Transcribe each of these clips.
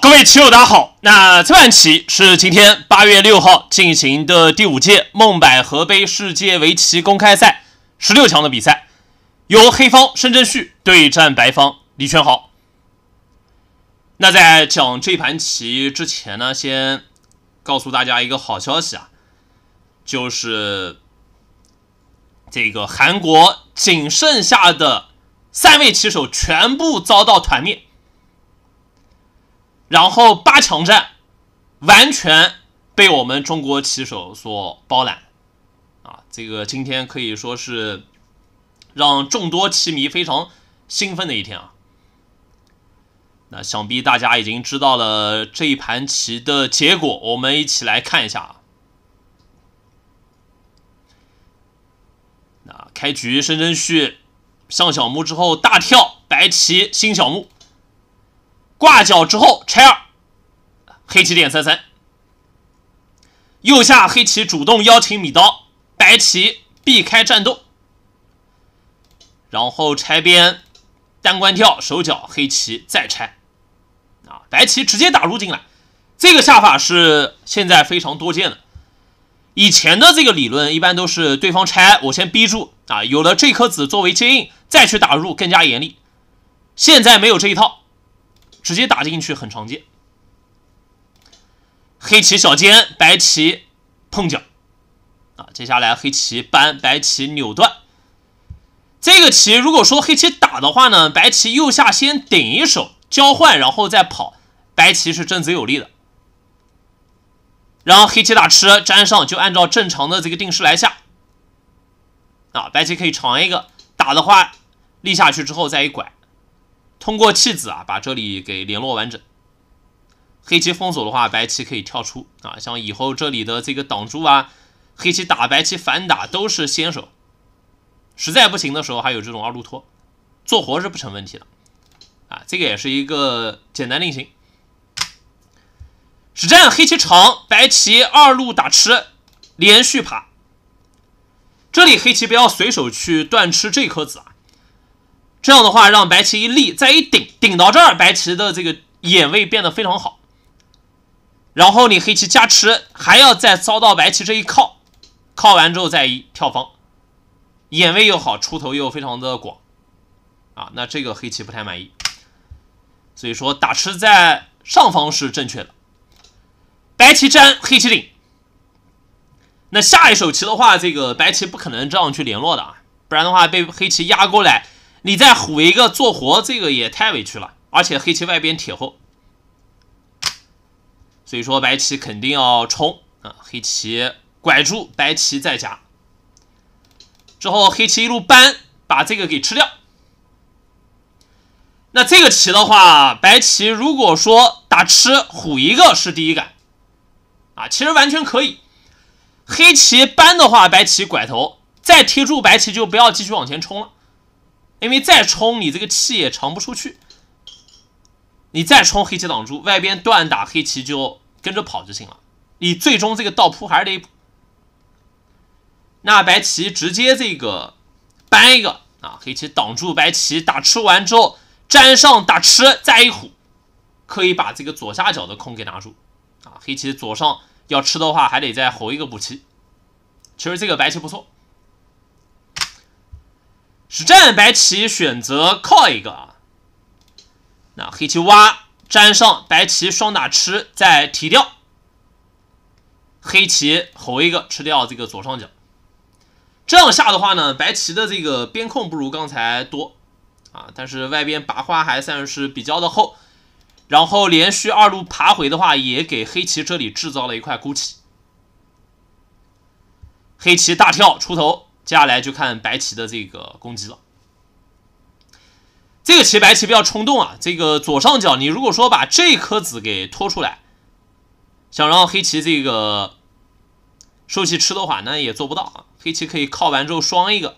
各位棋友，大家好。那这盘棋是今天八月六号进行的第五届梦百合杯世界围棋公开赛十六强的比赛，由黑方申真旭对战白方李全豪。那在讲这盘棋之前呢，先告诉大家一个好消息啊，就是这个韩国仅剩下的三位棋手全部遭到团灭。然后八强战完全被我们中国棋手所包揽，啊，这个今天可以说是让众多棋迷非常兴奋的一天啊。那想必大家已经知道了这一盘棋的结果，我们一起来看一下啊。那开局，深圳旭上小目之后大跳，白棋新小目。挂角之后拆二，黑棋点三三，右下黑棋主动邀请米刀，白棋避开战斗，然后拆边单关跳，手脚黑棋再拆，啊，白棋直接打入进来，这个下法是现在非常多见的，以前的这个理论一般都是对方拆，我先逼住啊，有了这颗子作为接应，再去打入更加严厉，现在没有这一套。直接打进去很常见，黑棋小尖，白棋碰角啊。接下来黑棋扳，白棋扭断。这个棋如果说黑棋打的话呢，白棋右下先顶一手交换，然后再跑。白棋是正子有力的，然后黑棋打吃粘上，就按照正常的这个定式来下啊。白棋可以长一个，打的话立下去之后再一拐。通过弃子啊，把这里给联络完整。黑棋封锁的话，白棋可以跳出啊。像以后这里的这个挡住啊，黑棋打白棋反打都是先手。实在不行的时候，还有这种二路拖，做活是不成问题的。啊，这个也是一个简单定型。实战黑棋长，白棋二路打吃，连续爬。这里黑棋不要随手去断吃这颗子啊。这样的话，让白棋一立再一顶顶到这儿，白棋的这个眼位变得非常好。然后你黑棋加持，还要再遭到白棋这一靠，靠完之后再一跳方，眼位又好，出头又非常的广。啊，那这个黑棋不太满意，所以说打吃在上方是正确的。白棋粘，黑棋顶。那下一手棋的话，这个白棋不可能这样去联络的啊，不然的话被黑棋压过来。你再虎一个做活，这个也太委屈了。而且黑棋外边铁厚，所以说白棋肯定要冲啊。黑棋拐住，白棋再夹，之后黑棋一路搬，把这个给吃掉。那这个棋的话，白棋如果说打吃虎一个是第一感啊，其实完全可以。黑棋搬的话，白棋拐头再贴住，白棋就不要继续往前冲了。因为再冲你这个气也长不出去，你再冲黑棋挡住，外边断打黑棋就跟着跑就行了。你最终这个倒扑还是得，那白棋直接这个搬一个啊，黑棋挡住白棋打吃完之后粘上打吃再一虎，可以把这个左下角的空给拿住啊。黑棋左上要吃的话还得再吼一个补棋，其实这个白棋不错。实战，白棋选择靠一个啊，那黑棋挖粘上，白棋双打吃，再提掉。黑棋吼一个，吃掉这个左上角。这样下的话呢，白棋的这个边控不如刚才多啊，但是外边拔花还算是比较的厚。然后连续二路爬回的话，也给黑棋这里制造了一块孤棋。黑棋大跳出头。接下来就看白棋的这个攻击了。这个棋白棋不要冲动啊！这个左上角，你如果说把这颗子给拖出来，想让黑棋这个受气吃的话，那也做不到。啊。黑棋可以靠完之后双一个，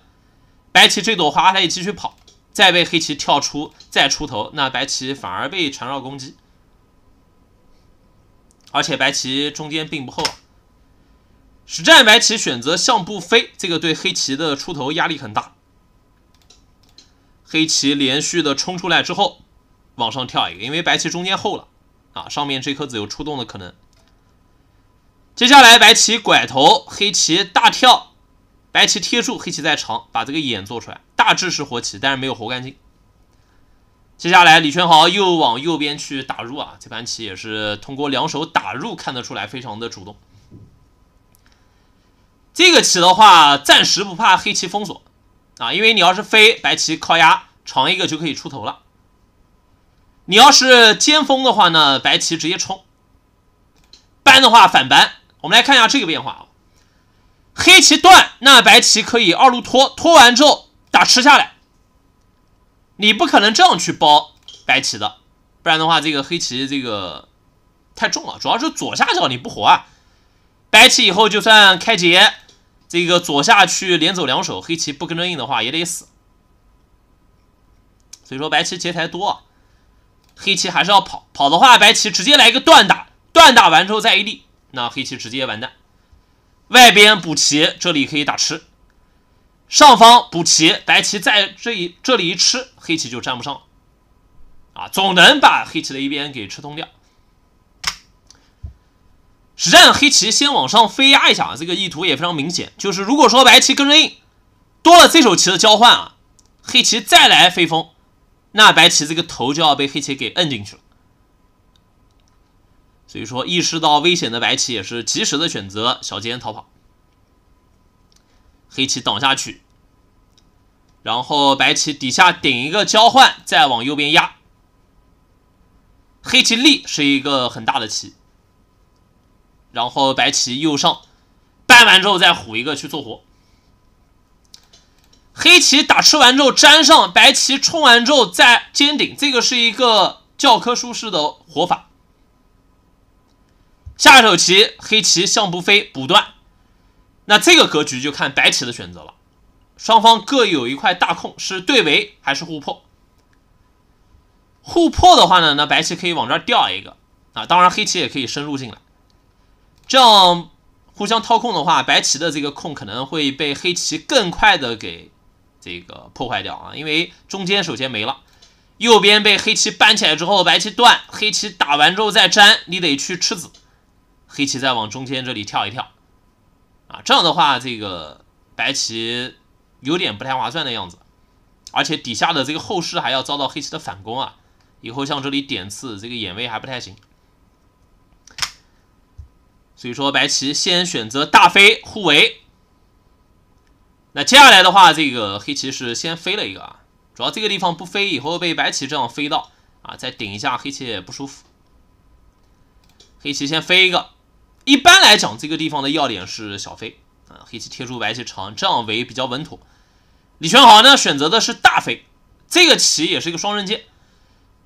白棋这朵花他也继续跑，再被黑棋跳出再出头，那白棋反而被缠绕攻击。而且白棋中间并不厚。实战白棋选择向步飞，这个对黑棋的出头压力很大。黑棋连续的冲出来之后，往上跳一个，因为白棋中间厚了啊，上面这颗子有出动的可能。接下来白棋拐头，黑棋大跳，白棋贴住，黑棋再长，把这个眼做出来，大致是活棋，但是没有活干净。接下来李全豪又往右边去打入啊，这盘棋也是通过两手打入看得出来，非常的主动。这个棋的话，暂时不怕黑棋封锁啊，因为你要是飞白棋靠压长一个就可以出头了。你要是尖锋的话呢，白棋直接冲。扳的话反扳。我们来看一下这个变化啊，黑棋断，那白棋可以二路拖，拖完之后打吃下来。你不可能这样去包白棋的，不然的话这个黑棋这个太重了，主要是左下角你不活啊。白棋以后就算开劫。这个左下去连走两手，黑棋不跟着应的话也得死。所以说白棋劫台多，黑棋还是要跑。跑的话，白棋直接来一个断打，断打完之后再一立，那黑棋直接完蛋。外边补棋，这里可以打吃，上方补棋，白棋在这一这里一吃，黑棋就占不上。啊，总能把黑棋的一边给吃通掉。实战黑棋先往上飞压一下，这个意图也非常明显，就是如果说白棋跟着应，多了，这手棋的交换啊，黑棋再来飞风，那白棋这个头就要被黑棋给摁进去了。所以说意识到危险的白棋也是及时的选择小尖逃跑，黑棋挡下去，然后白棋底下顶一个交换，再往右边压，黑棋立是一个很大的棋。然后白棋右上搬完之后再虎一个去做活，黑棋打吃完之后粘上，白棋冲完之后再尖顶，这个是一个教科书式的活法。下一手棋，黑棋象不飞补断，那这个格局就看白棋的选择了。双方各有一块大空，是对围还是互破？互破的话呢，那白棋可以往这掉一个啊，当然黑棋也可以深入进来。这样互相掏空的话，白棋的这个空可能会被黑棋更快的给这个破坏掉啊！因为中间首先没了，右边被黑棋扳起来之后，白棋断，黑棋打完之后再粘，你得去吃子，黑棋再往中间这里跳一跳啊！这样的话，这个白棋有点不太划算的样子，而且底下的这个后势还要遭到黑棋的反攻啊！以后像这里点刺，这个眼位还不太行。所以说，白棋先选择大飞互围。那接下来的话，这个黑棋是先飞了一个啊，主要这个地方不飞，以后被白棋这样飞到啊，再顶一下，黑棋也不舒服。黑棋先飞一个，一般来讲，这个地方的要点是小飞啊，黑棋贴住白棋长，这样围比较稳妥。李全豪呢，选择的是大飞，这个棋也是一个双刃剑，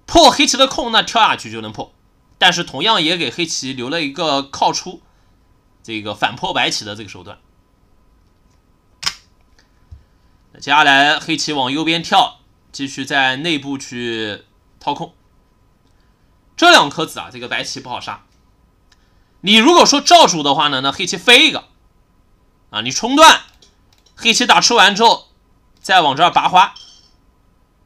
破黑棋的空，那跳下去就能破。但是同样也给黑棋留了一个靠出这个反破白棋的这个手段。接下来黑棋往右边跳，继续在内部去掏空这两颗子啊，这个白棋不好杀。你如果说照住的话呢，那黑棋飞一个啊，你冲断，黑棋打吃完之后再往这儿拔花，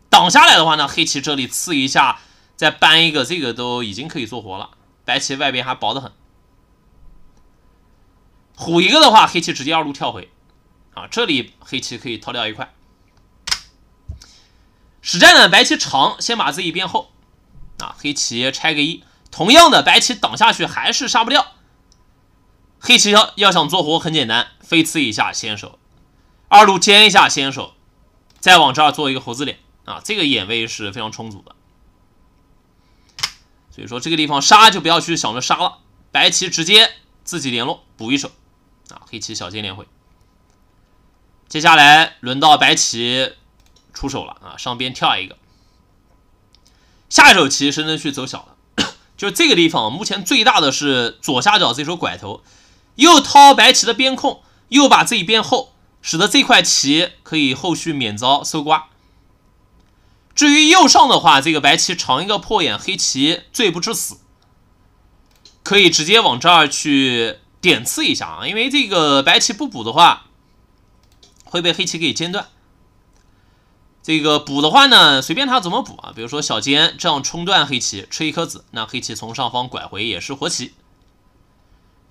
挡下来的话呢，黑棋这里刺一下。再搬一个，这个都已经可以做活了。白棋外边还薄得很。虎一个的话，黑棋直接二路跳回。啊，这里黑棋可以掏掉一块。实战呢，白棋长，先把自己变厚。啊，黑棋拆个一，同样的，白棋挡下去还是杀不掉。黑棋要要想做活很简单，飞刺一下先手，二路尖一下先手，再往这儿做一个猴子脸。啊，这个眼位是非常充足的。所以说这个地方杀就不要去想着杀了，白棋直接自己联络补一手啊，黑棋小心连回。接下来轮到白棋出手了啊，上边跳一个，下一手棋深圳去走小了，就这个地方目前最大的是左下角这手拐头，又掏白棋的边控，又把自己边厚，使得这块棋可以后续免遭搜刮。至于右上的话，这个白棋长一个破眼，黑棋罪不至死，可以直接往这儿去点刺一下啊！因为这个白棋不补的话，会被黑棋给间断。这个补的话呢，随便他怎么补啊！比如说小尖这样冲断黑棋，吃一颗子，那黑棋从上方拐回也是活棋。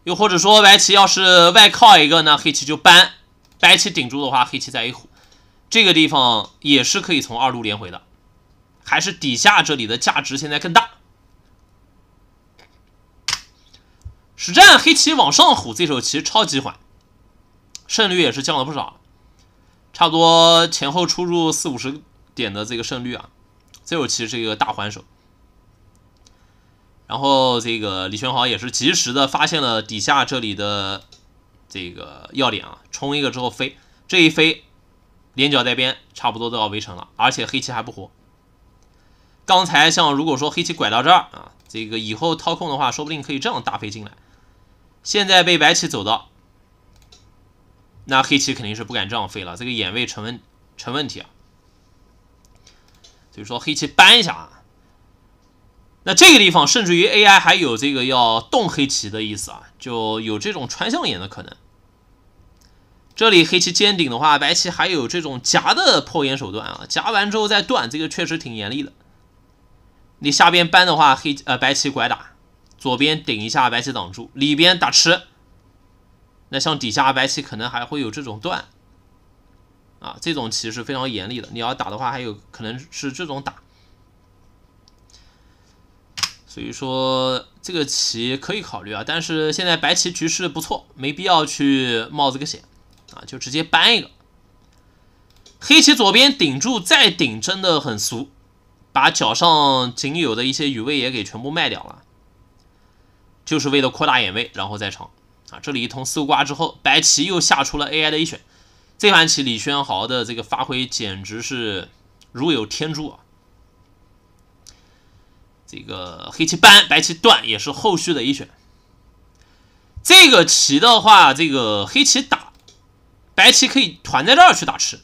又或者说白棋要是外靠一个，那黑棋就搬，白棋顶住的话，黑棋再一虎，这个地方也是可以从二路连回的。还是底下这里的价值现在更大。实战黑棋往上虎，这手棋超级缓，胜率也是降了不少，差不多前后出入四五十点的这个胜率啊。这手棋是一个大还手，然后这个李轩豪也是及时的发现了底下这里的这个要点啊，冲一个之后飞，这一飞连脚带边差不多都要围城了，而且黑棋还不活。刚才像如果说黑棋拐到这儿啊，这个以后掏空的话，说不定可以这样打飞进来。现在被白棋走到，那黑棋肯定是不敢这样飞了，这个眼位成问成问题啊。所以说黑棋搬一下啊，那这个地方甚至于 AI 还有这个要动黑棋的意思啊，就有这种穿象眼的可能。这里黑棋尖顶的话，白棋还有这种夹的破眼手段啊，夹完之后再断，这个确实挺严厉的。你下边搬的话，黑呃白棋拐打，左边顶一下，白棋挡住，里边打吃。那像底下白棋可能还会有这种断，啊，这种棋是非常严厉的。你要打的话，还有可能是这种打。所以说这个棋可以考虑啊，但是现在白棋局势不错，没必要去冒这个险啊，就直接搬一个。黑棋左边顶住再顶，真的很俗。把脚上仅有的一些余味也给全部卖掉了，就是为了扩大眼位，然后再成啊！这里一通搜刮之后，白棋又下出了 AI 的一选。这盘棋李轩豪的这个发挥简直是如有天助啊！这个黑棋扳，白棋断，也是后续的一选。这个棋的话，这个黑棋打，白棋可以团在这儿去打吃。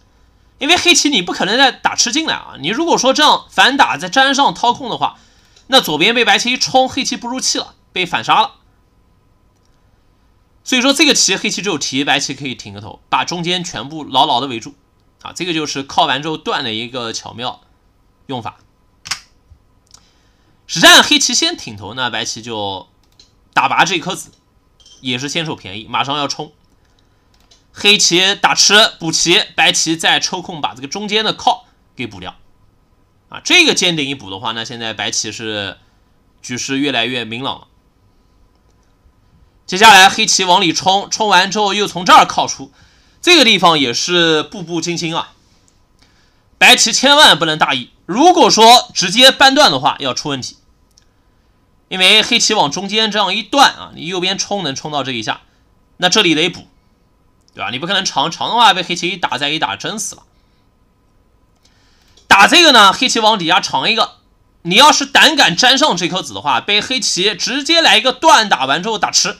因为黑棋你不可能再打吃进来啊！你如果说这样反打在粘上掏空的话，那左边被白棋一冲，黑棋不入气了，被反杀了。所以说这个棋黑棋只有提，白棋可以挺个头，把中间全部牢牢的围住啊！这个就是靠完之后断的一个巧妙用法。实战黑棋先挺头，那白棋就打拔这颗子，也是先手便宜，马上要冲。黑棋打吃补棋，白棋再抽空把这个中间的靠给补掉。啊，这个尖顶一补的话，那现在白棋是局势越来越明朗了。接下来黑棋往里冲，冲完之后又从这儿靠出，这个地方也是步步惊心啊。白棋千万不能大意，如果说直接扳断的话，要出问题。因为黑棋往中间这样一断啊，你右边冲能冲到这一下，那这里得补。对吧？你不可能长长的话，被黑棋一打再一打，真死了。打这个呢，黑棋往底下长一个，你要是胆敢粘上这颗子的话，被黑棋直接来一个断打完之后打吃。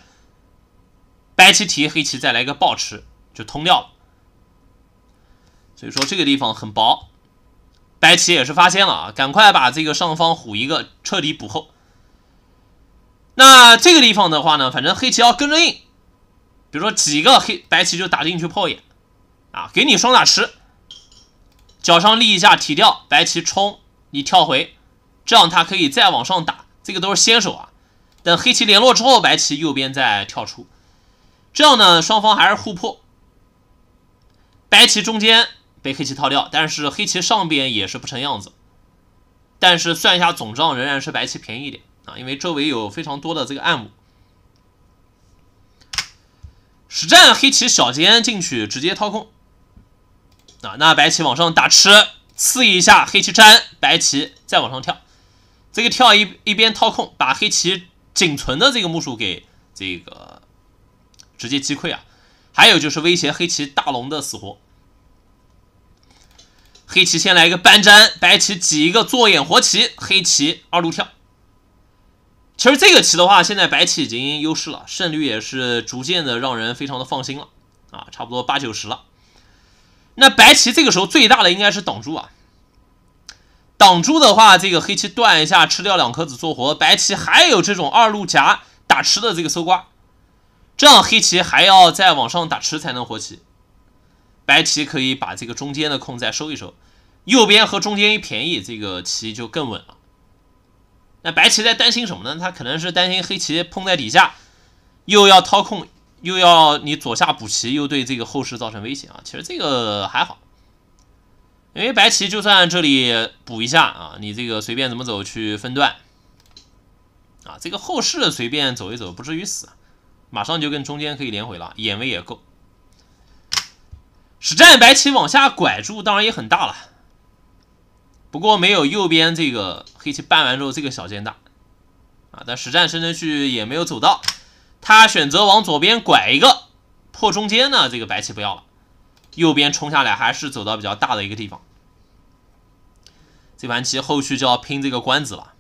白棋提，黑棋再来一个暴吃，就通掉了。所以说这个地方很薄，白棋也是发现了啊，赶快把这个上方虎一个彻底补后。那这个地方的话呢，反正黑棋要跟着硬。比如说几个黑白棋就打进去炮眼，啊，给你双打吃，脚上立一下提掉，白棋冲，你跳回，这样他可以再往上打，这个都是先手啊。等黑棋联络之后，白棋右边再跳出，这样呢双方还是互破，白棋中间被黑棋套掉，但是黑棋上边也是不成样子，但是算一下总账仍然是白棋便宜一点啊，因为周围有非常多的这个暗目。实战黑棋小尖进去直接掏空啊！那白棋往上打吃，刺一下黑棋粘，白棋再往上跳，这个跳一一边掏空，把黑棋仅存的这个目数给这个直接击溃啊！还有就是威胁黑棋大龙的死活。黑棋先来一个搬粘，白棋挤一个做眼活棋，黑棋二路跳。其实这个棋的话，现在白棋已经优势了，胜率也是逐渐的让人非常的放心了啊，差不多八九十了。那白棋这个时候最大的应该是挡住啊，挡住的话，这个黑棋断一下，吃掉两颗子做活。白棋还有这种二路夹打吃的这个搜刮，这样黑棋还要再往上打吃才能活棋，白棋可以把这个中间的空再收一收，右边和中间一便宜，这个棋就更稳了。那白棋在担心什么呢？他可能是担心黑棋碰在底下，又要掏空，又要你左下补棋，又对这个后势造成威胁啊。其实这个还好，因为白棋就算这里补一下啊，你这个随便怎么走去分段，啊，这个后势随便走一走不至于死，马上就跟中间可以连回了，眼位也够。实战白棋往下拐住，当然也很大了。不过没有右边这个黑棋搬完之后，这个小尖大啊，但实战深进去也没有走到，他选择往左边拐一个破中间呢，这个白棋不要了，右边冲下来还是走到比较大的一个地方，这盘棋后续就要拼这个官子了。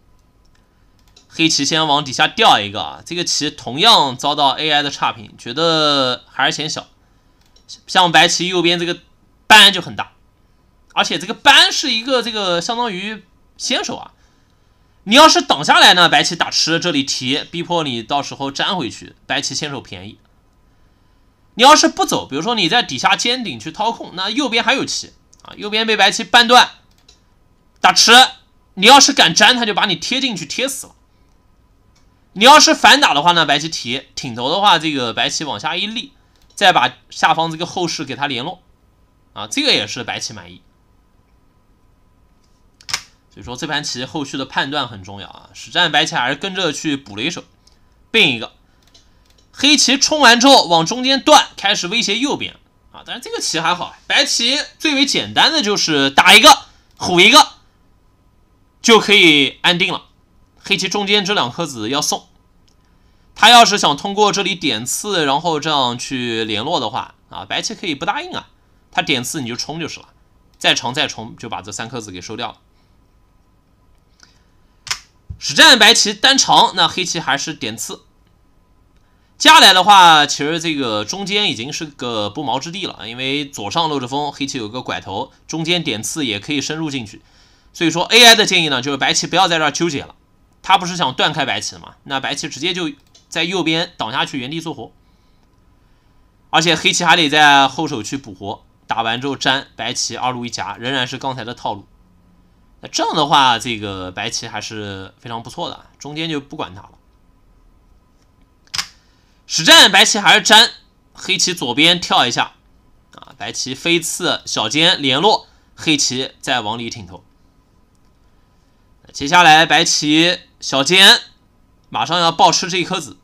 黑棋先往底下掉一个啊，这个棋同样遭到 AI 的差评，觉得还是嫌小，像白棋右边这个搬就很大。而且这个扳是一个这个相当于先手啊，你要是挡下来呢，白棋打吃这里提，逼迫你到时候粘回去，白棋先手便宜。你要是不走，比如说你在底下尖顶去掏空，那右边还有棋啊，右边被白棋扳断，打吃，你要是敢粘，他就把你贴进去贴死了。你要是反打的话呢，白棋提挺头的话，这个白棋往下一立，再把下方这个后势给他联络啊，这个也是白棋满意。所以说这盘棋后续的判断很重要啊！实战白棋还是跟着去补了一手，并一个黑棋冲完之后往中间断，开始威胁右边啊！但是这个棋还好，白棋最为简单的就是打一个虎一个就可以安定了。黑棋中间这两颗子要送，他要是想通过这里点刺，然后这样去联络的话啊，白棋可以不答应啊！他点刺你就冲就是了，再长再冲就把这三颗子给收掉了。实战白棋单长，那黑棋还是点刺。接下来的话，其实这个中间已经是个不毛之地了，因为左上漏着风，黑棋有个拐头，中间点刺也可以深入进去。所以说 AI 的建议呢，就是白棋不要在这儿纠结了，他不是想断开白棋嘛？那白棋直接就在右边挡下去，原地做活，而且黑棋还得在后手去补活。打完之后粘白棋二路一夹，仍然是刚才的套路。这样的话，这个白棋还是非常不错的。中间就不管它了。实战白棋还是粘黑棋左边跳一下啊，白棋飞刺小尖联络，黑棋再往里挺头。接下来白棋小尖马上要暴吃这一颗子，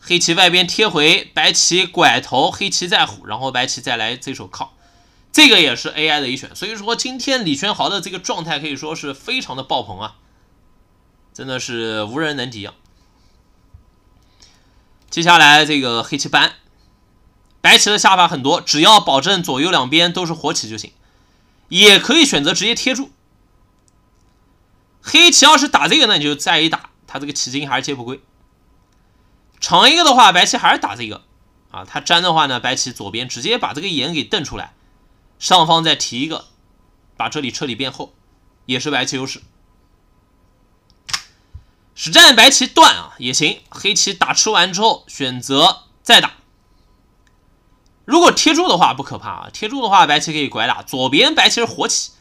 黑棋外边贴回，白棋拐头，黑棋再虎，然后白棋再来这手靠。这个也是 AI 的一选，所以说今天李轩豪的这个状态可以说是非常的爆棚啊，真的是无人能敌。啊。接下来这个黑棋搬，白棋的下法很多，只要保证左右两边都是活棋就行，也可以选择直接贴住。黑棋要是打这个呢，你就再一打，他这个棋筋还是接不归。长一个的话，白棋还是打这个啊，他粘的话呢，白棋左边直接把这个眼给瞪出来。上方再提一个，把这里彻底变厚，也是白棋优势。实战白棋断啊也行，黑棋打吃完之后选择再打。如果贴住的话不可怕啊，贴住的话白棋可以拐打左边，白棋是活棋，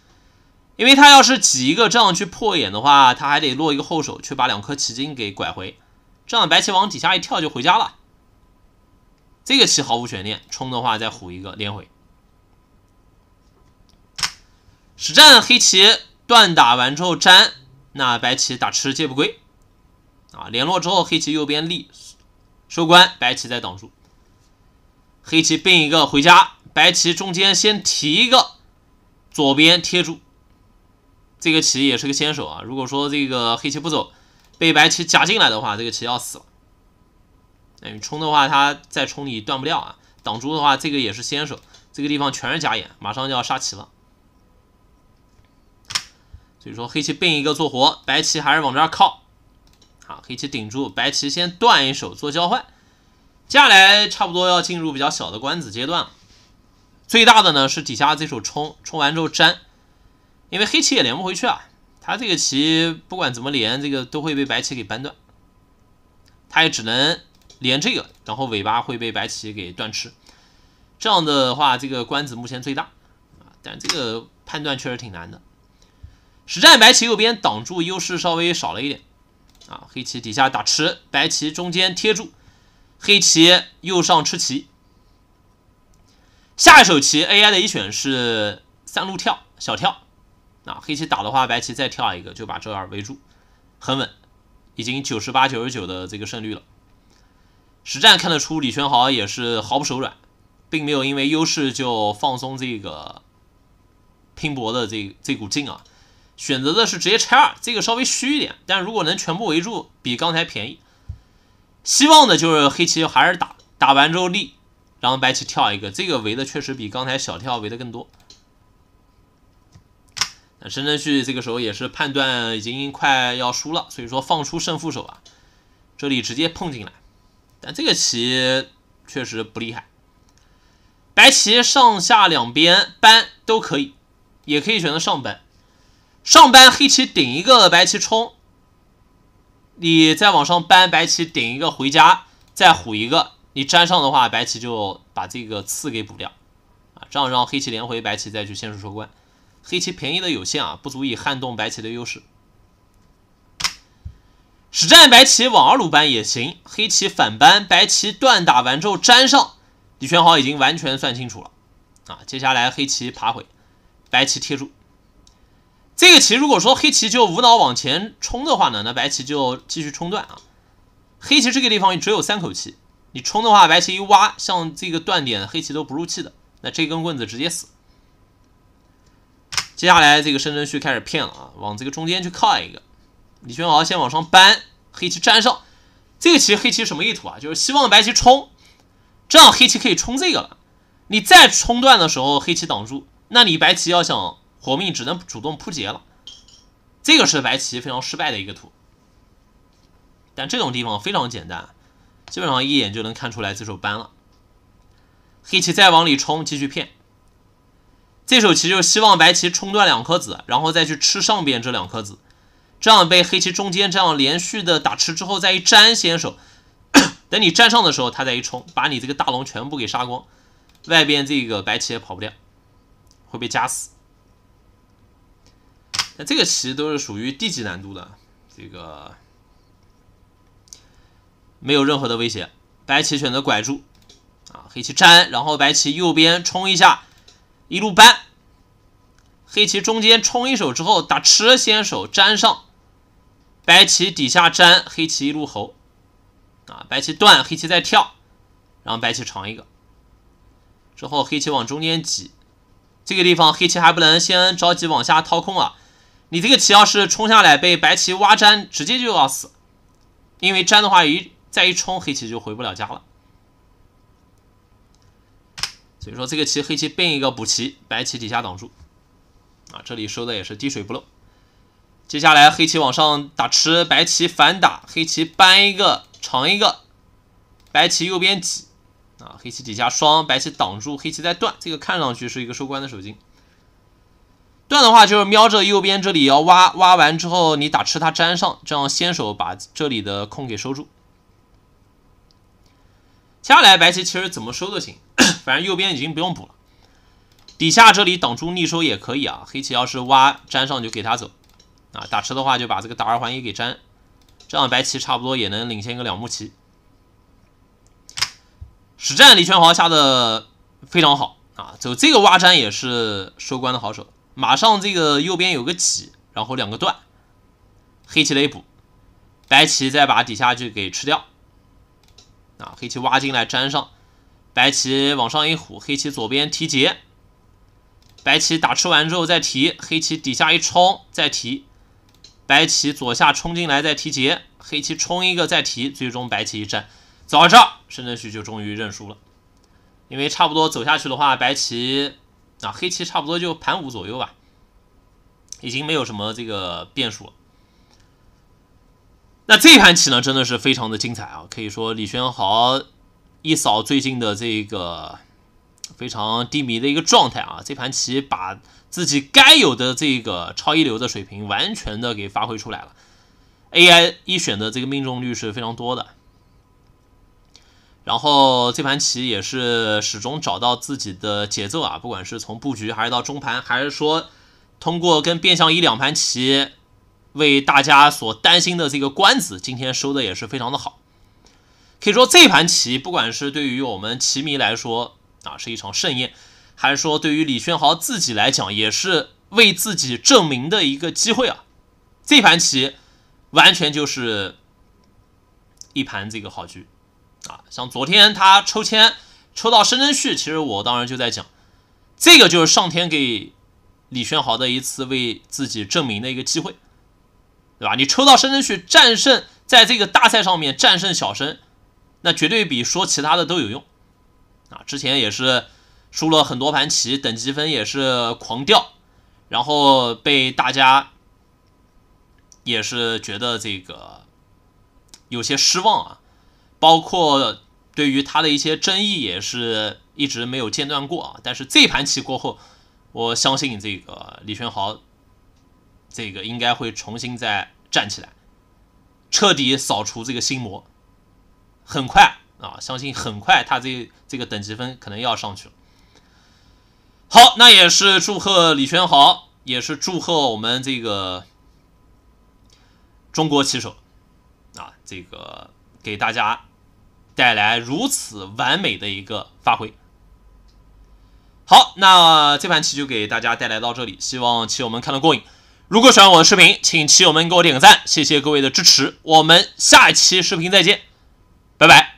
因为他要是挤一个这样去破眼的话，他还得落一个后手去把两颗棋筋给拐回，这样白棋往底下一跳就回家了。这个棋毫无悬念，冲的话再虎一个连回。实战黑棋断打完之后粘，那白棋打吃接不归，啊，联络之后黑棋右边立收官，白棋再挡住，黑棋并一个回家，白棋中间先提一个，左边贴住，这个棋也是个先手啊。如果说这个黑棋不走，被白棋夹进来的话，这个棋要死了。那你冲的话，他再冲你断不掉啊，挡住的话，这个也是先手，这个地方全是假眼，马上就要杀棋了。所以说黑棋并一个做活，白棋还是往这儿靠。好，黑棋顶住，白棋先断一手做交换。接下来差不多要进入比较小的官子阶段了。最大的呢是底下这手冲，冲完之后粘，因为黑棋也连不回去啊。他这个棋不管怎么连，这个都会被白棋给扳断。他也只能连这个，然后尾巴会被白棋给断吃。这样的话，这个官子目前最大啊，但这个判断确实挺难的。实战白棋右边挡住，优势稍微少了一点啊。黑棋底下打吃，白棋中间贴住，黑棋右上吃棋。下一手棋 AI 的一选是三路跳小跳啊。黑棋打的话，白棋再跳一个，就把这儿围住，很稳。已经九十八、九十九的这个胜率了。实战看得出李轩豪也是毫不手软，并没有因为优势就放松这个拼搏的这这股劲啊。选择的是直接拆二，这个稍微虚一点，但如果能全部围住，比刚才便宜。希望的就是黑棋还是打打完之后立，然后白棋跳一个，这个围的确实比刚才小跳围的更多。申真旭这个时候也是判断已经快要输了，所以说放出胜负手啊，这里直接碰进来。但这个棋确实不厉害，白棋上下两边搬都可以，也可以选择上搬。上班黑棋顶一个白棋冲，你再往上搬白棋顶一个回家，再虎一个，你粘上的话，白棋就把这个刺给补掉，啊，这样让黑棋连回，白棋再去先手收官，黑棋便宜的有限啊，不足以撼动白棋的优势。实战白棋往二路搬也行，黑棋反搬，白棋断打完之后粘上，李轩豪已经完全算清楚了，啊，接下来黑棋爬回，白棋贴住。这个棋如果说黑棋就无脑往前冲的话呢，那白棋就继续冲断啊。黑棋这个地方只有三口气，你冲的话，白棋一挖，像这个断点，黑棋都不入气的。那这根棍子直接死。接下来这个申真谞开始骗了啊，往这个中间去靠一个。李轩豪先往上搬，黑棋粘上。这个棋黑棋什么意图啊？就是希望白棋冲，这样黑棋可以冲这个了。你再冲断的时候，黑棋挡住，那你白棋要想。活命只能主动扑劫了，这个是白棋非常失败的一个图，但这种地方非常简单，基本上一眼就能看出来这手搬了。黑棋再往里冲，继续骗。这手棋就是希望白棋冲断两颗子，然后再去吃上边这两颗子，这样被黑棋中间这样连续的打吃之后，再一粘先手，等你粘上的时候，他再一冲，把你这个大龙全部给杀光，外边这个白棋也跑不掉，会被夹死。那这个棋都是属于低级难度的，这个没有任何的威胁。白棋选择拐住，啊，黑棋粘，然后白棋右边冲一下，一路扳。黑棋中间冲一手之后打吃，先手粘上。白棋底下粘，黑棋一路侯，啊，白棋断，黑棋再跳，然后白棋长一个，之后黑棋往中间挤。这个地方黑棋还不能先着急往下掏空啊。你这个棋要是冲下来被白棋挖粘，直接就要死，因为粘的话一再一冲，黑棋就回不了家了。所以说这个棋黑棋变一个补棋，白棋底下挡住，啊这里收的也是滴水不漏。接下来黑棋往上打吃，白棋反打，黑棋搬一个长一个，白棋右边挤，啊黑棋底下双白棋挡住，黑棋再断，这个看上去是一个收官的手劲。断的话就是瞄着右边这里要挖，挖完之后你打吃它粘上，这样先手把这里的空给收住。接下来白棋其实怎么收都行，反正右边已经不用补了。底下这里挡住逆收也可以啊。黑棋要是挖粘上就给他走，啊打吃的话就把这个打二环也给粘，这样白棋差不多也能领先一个两目棋。实战李全豪下的非常好啊，走这个挖粘也是收官的好手。马上，这个右边有个挤，然后两个断，黑棋得补，白棋再把底下就给吃掉。啊，黑棋挖进来粘上，白棋往上一虎，黑棋左边提劫，白棋打吃完之后再提，黑棋底下一冲再提，白棋左下冲进来再提劫，黑棋冲一个再提，最终白棋一到这儿，申正旭就终于认输了，因为差不多走下去的话，白棋。啊，黑棋差不多就盘五左右吧，已经没有什么这个变数了。那这盘棋呢，真的是非常的精彩啊！可以说李轩豪一扫最近的这个非常低迷的一个状态啊，这盘棋把自己该有的这个超一流的水平完全的给发挥出来了。AI 一选的这个命中率是非常多的。然后这盘棋也是始终找到自己的节奏啊，不管是从布局还是到中盘，还是说通过跟变相一两盘棋，为大家所担心的这个官子，今天收的也是非常的好。可以说这盘棋不管是对于我们棋迷来说啊，是一场盛宴，还是说对于李轩豪自己来讲，也是为自己证明的一个机会啊。这盘棋完全就是一盘这个好局。啊，像昨天他抽签抽到深圳去，其实我当时就在讲，这个就是上天给李轩豪的一次为自己证明的一个机会，对吧？你抽到深圳去战胜，在这个大赛上面战胜小生，那绝对比说其他的都有用啊。之前也是输了很多盘棋，等级分也是狂掉，然后被大家也是觉得这个有些失望啊。包括对于他的一些争议也是一直没有间断过啊，但是这盘棋过后，我相信这个李轩豪，这个应该会重新再站起来，彻底扫除这个心魔。很快啊，相信很快他这这个等级分可能要上去了。好，那也是祝贺李轩豪，也是祝贺我们这个中国棋手啊，这个。给大家带来如此完美的一个发挥，好，那这盘棋就给大家带来到这里，希望棋友们看得过瘾。如果喜欢我的视频，请棋友们给我点个赞，谢谢各位的支持。我们下一期视频再见，拜拜。